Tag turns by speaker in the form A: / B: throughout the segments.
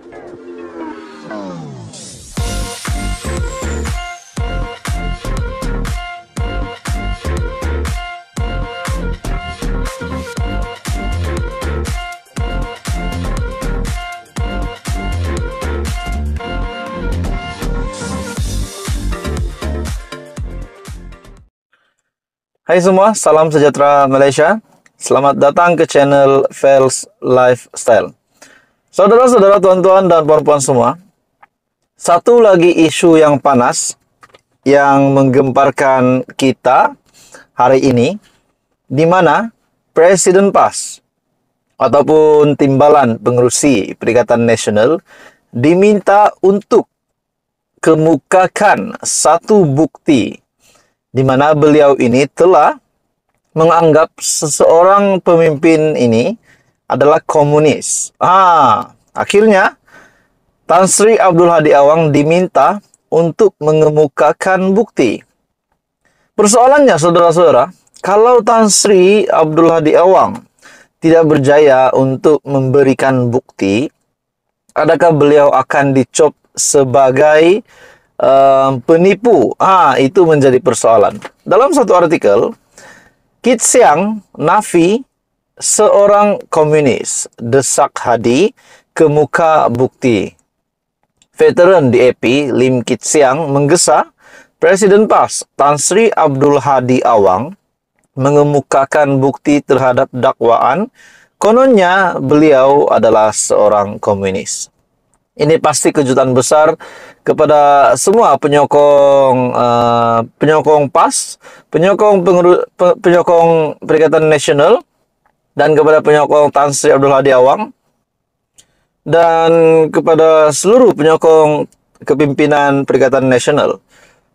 A: Hai semua, salam sejahtera Malaysia. Selamat datang ke channel Fels Lifestyle. Saudara-saudara, tuan-tuan dan puan-puan semua, satu lagi isu yang panas yang menggemparkan kita hari ini, di mana Presiden Pas ataupun Timbalan Pengerusi Perikatan Nasional diminta untuk kemukakan satu bukti di mana beliau ini telah menganggap seseorang pemimpin ini adalah komunis. Ah, akhirnya Tan Sri Abdul Hadi Awang diminta untuk mengemukakan bukti. Persoalannya, saudara-saudara, kalau Tan Sri Abdul Hadi Awang tidak berjaya untuk memberikan bukti, adakah beliau akan dicop sebagai uh, penipu? Ah, itu menjadi persoalan. Dalam satu artikel, Kit Siang, Nafi, seorang komunis desak Hadi ke muka bukti. Veteran DAP Lim Kit Siang menggesa Presiden PAS Tan Sri Abdul Hadi Awang mengemukakan bukti terhadap dakwaan kononnya beliau adalah seorang komunis. Ini pasti kejutan besar kepada semua penyokong uh, penyokong PAS, penyokong penyokong Perikatan Nasional dan kepada penyokong Tan Sri Abdul Hadi Awang dan kepada seluruh penyokong kepimpinan Perikatan Nasional.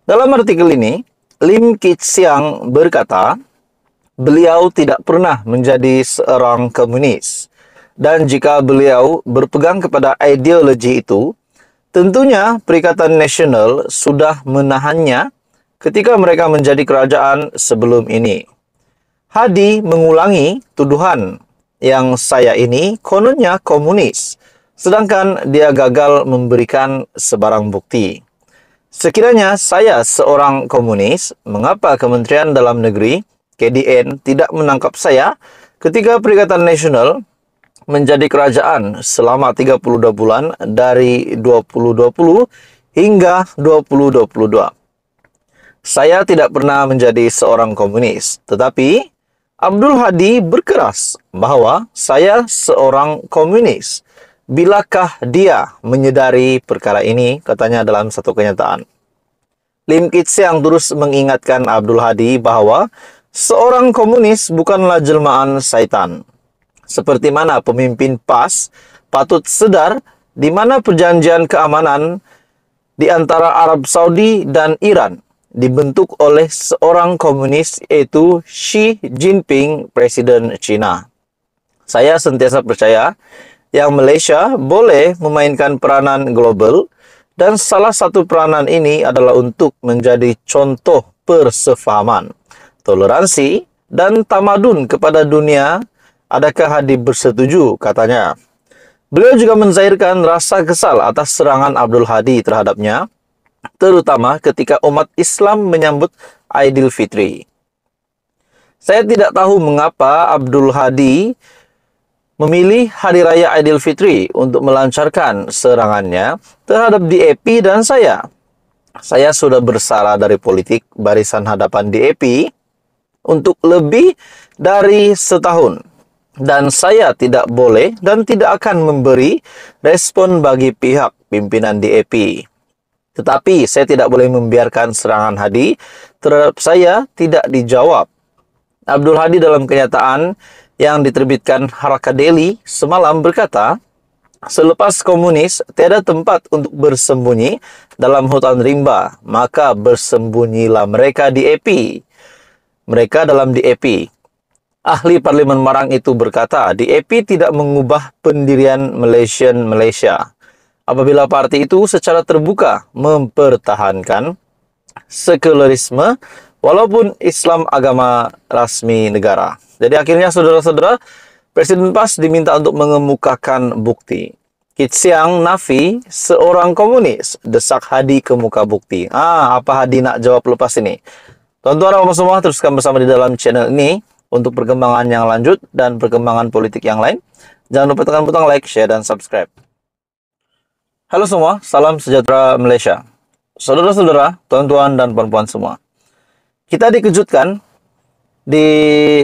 A: Dalam artikel ini, Lim Kit Siang berkata, beliau tidak pernah menjadi seorang komunis. Dan jika beliau berpegang kepada ideologi itu, tentunya Perikatan Nasional sudah menahannya ketika mereka menjadi kerajaan sebelum ini. Hadi mengulangi tuduhan yang saya ini kononnya komunis, sedangkan dia gagal memberikan sebarang bukti. Sekiranya saya seorang komunis, mengapa Kementerian Dalam Negeri KDN tidak menangkap saya ketika Perikatan Nasional menjadi kerajaan selama 32 bulan dari 2020 hingga 2022? Saya tidak pernah menjadi seorang komunis, tetapi Abdul Hadi berkeras bahwa saya seorang komunis. Bilakah dia menyadari perkara ini? Katanya dalam satu kenyataan. Lim Kit Siang terus mengingatkan Abdul Hadi bahwa seorang komunis bukanlah jelmaan syaitan. Seperti mana pemimpin PAS patut sedar di mana perjanjian keamanan di antara Arab Saudi dan Iran dibentuk oleh seorang komunis yaitu Xi Jinping, Presiden China. Saya sentiasa percaya yang Malaysia boleh memainkan peranan global dan salah satu peranan ini adalah untuk menjadi contoh persefahaman, toleransi, dan tamadun kepada dunia. Adakah Hadi bersetuju? Katanya. Beliau juga menzahirkan rasa kesal atas serangan Abdul Hadi terhadapnya terutama ketika umat Islam menyambut Idul Fitri. Saya tidak tahu mengapa Abdul Hadi memilih Hari Raya Idul Fitri untuk melancarkan serangannya terhadap DAP dan saya. Saya sudah bersalah dari politik barisan hadapan DAP untuk lebih dari setahun. Dan saya tidak boleh dan tidak akan memberi respon bagi pihak pimpinan DAP. Tetapi saya tidak boleh membiarkan serangan Hadi terhadap saya tidak dijawab. Abdul Hadi dalam kenyataan yang diterbitkan Haraka Daily semalam berkata, Selepas komunis, tiada tempat untuk bersembunyi dalam hutan rimba, maka bersembunyilah mereka di EPI. Mereka dalam di EPI. Ahli Parlimen Marang itu berkata, di EPI tidak mengubah pendirian Malaysian Malaysia apabila parti itu secara terbuka mempertahankan sekularisme walaupun Islam agama rasmi negara. Jadi akhirnya saudara-saudara Presiden Pas diminta untuk mengemukakan bukti. Kitsiang Nafi seorang komunis desak Hadi ke muka bukti. Ah, apa Hadi nak jawab lepas ini? Tuan-tuan semua teruskan bersama di dalam channel ini untuk perkembangan yang lanjut dan perkembangan politik yang lain. Jangan lupa tekan butang like, share, dan subscribe. Halo semua, salam sejahtera Malaysia. Saudara-saudara, tuan-tuan dan perempuan semua. Kita dikejutkan di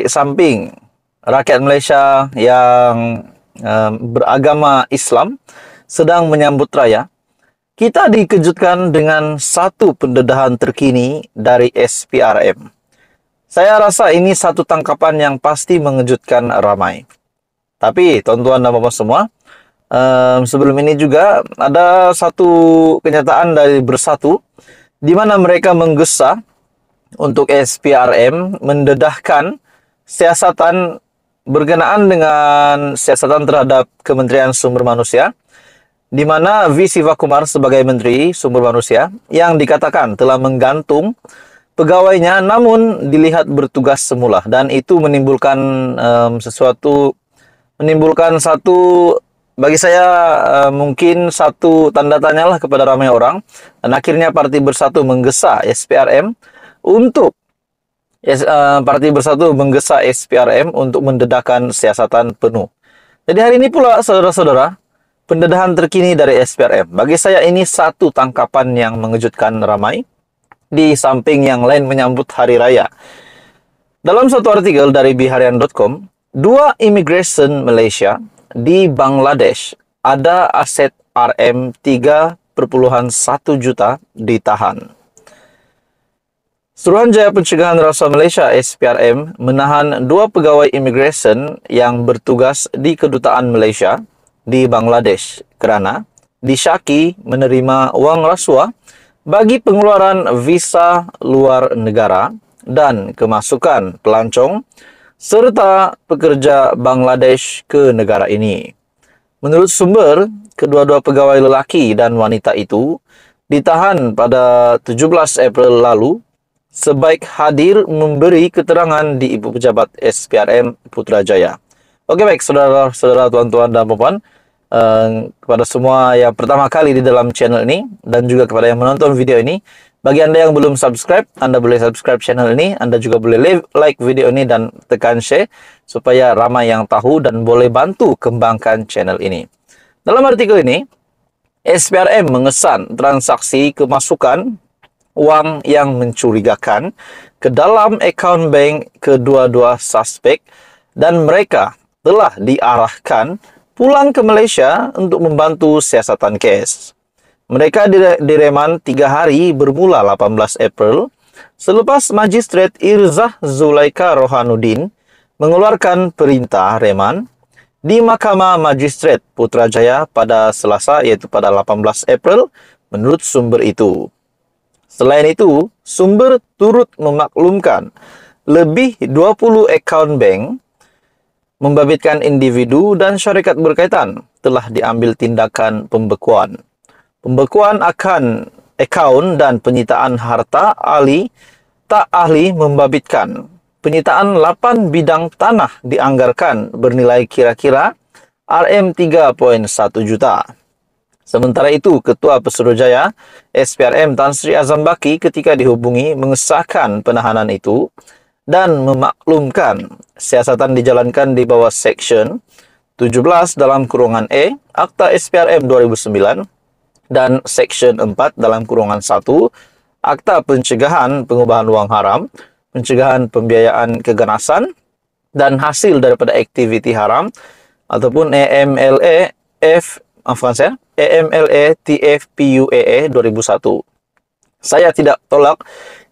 A: samping rakyat Malaysia yang eh, beragama Islam sedang menyambut raya. Kita dikejutkan dengan satu pendedahan terkini dari SPRM. Saya rasa ini satu tangkapan yang pasti mengejutkan ramai. Tapi, tuan-tuan dan perempuan semua, um, sebelum ini juga ada satu kenyataan dari Bersatu di mana mereka menggesa untuk SPRM mendedahkan siasatan berkenaan dengan siasatan terhadap Kementerian Sumber Manusia di mana V. Sivakumar sebagai Menteri Sumber Manusia yang dikatakan telah menggantung pegawainya namun dilihat bertugas semula dan itu menimbulkan um, sesuatu menimbulkan satu bagi saya eh, mungkin satu tanda tanyalah kepada ramai orang dan akhirnya Parti Bersatu menggesa SPRM untuk eh, Parti Bersatu menggesa SPRM untuk mendedahkan siasatan penuh. Jadi hari ini pula saudara-saudara pendedahan terkini dari SPRM. Bagi saya ini satu tangkapan yang mengejutkan ramai di samping yang lain menyambut hari raya. Dalam satu artikel dari biharian.com, dua immigration Malaysia di Bangladesh ada aset RM 3,1 juta ditahan. Suruhanjaya Pencegahan Rasuah Malaysia SPRM menahan dua pegawai immigration yang bertugas di Kedutaan Malaysia di Bangladesh kerana disyaki menerima wang rasuah bagi pengeluaran visa luar negara dan kemasukan pelancong serta pekerja Bangladesh ke negara ini. Menurut sumber, kedua-dua pegawai lelaki dan wanita itu ditahan pada 17 April lalu sebaik hadir memberi keterangan di Ibu Pejabat SPRM Putrajaya. Oke baik, saudara-saudara, tuan-tuan dan puan, eh, kepada semua yang pertama kali di dalam channel ini dan juga kepada yang menonton video ini, bagi Anda yang belum subscribe, Anda boleh subscribe channel ini. Anda juga boleh like video ini dan tekan share supaya ramai yang tahu dan boleh bantu kembangkan channel ini. Dalam artikel ini, SPRM mengesan transaksi kemasukan uang yang mencurigakan ke dalam account bank kedua-dua suspek dan mereka telah diarahkan pulang ke Malaysia untuk membantu siasatan kes. Mereka direman tiga hari bermula 18 April, selepas Magistrate Irzah Zulaika Rohanuddin mengeluarkan perintah reman di Mahkamah Magistrate Putrajaya pada Selasa yaitu pada 18 April menurut sumber itu. Selain itu, sumber turut memaklumkan lebih 20 akaun bank membabitkan individu dan syarikat berkaitan telah diambil tindakan pembekuan. Pembekuan akan akaun dan penyitaan harta ahli tak ahli membabitkan. Penyitaan 8 bidang tanah dianggarkan bernilai kira-kira RM 3.1 juta. Sementara itu, Ketua Pesuruhjaya SPRM Tan Sri Azam Baki ketika dihubungi mengesahkan penahanan itu dan memaklumkan siasatan dijalankan di bawah Section 17 dalam kurungan E Akta SPRM 2009 dan Section 4 dalam kurungan 1 Akta Pencegahan Pengubahan Uang Haram, Pencegahan Pembiayaan Keganasan, dan Hasil daripada Aktiviti Haram, ataupun AMLA e e, F, maafkan saya, AMLE TFPUAA 2001. Saya tidak tolak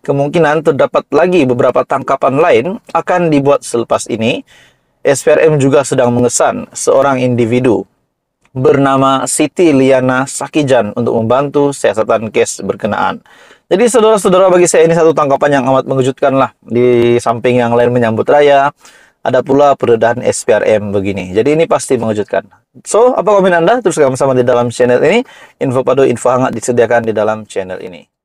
A: kemungkinan terdapat lagi beberapa tangkapan lain akan dibuat selepas ini. SPRM juga sedang mengesan seorang individu bernama Siti Liana Sakijan untuk membantu siasatan kes berkenaan. Jadi saudara-saudara bagi saya ini satu tangkapan yang amat mengejutkan lah. Di samping yang lain menyambut raya, ada pula peredahan SPRM begini. Jadi ini pasti mengejutkan. So, apa komen Anda? Terus bersama di dalam channel ini. Info padu, info hangat disediakan di dalam channel ini.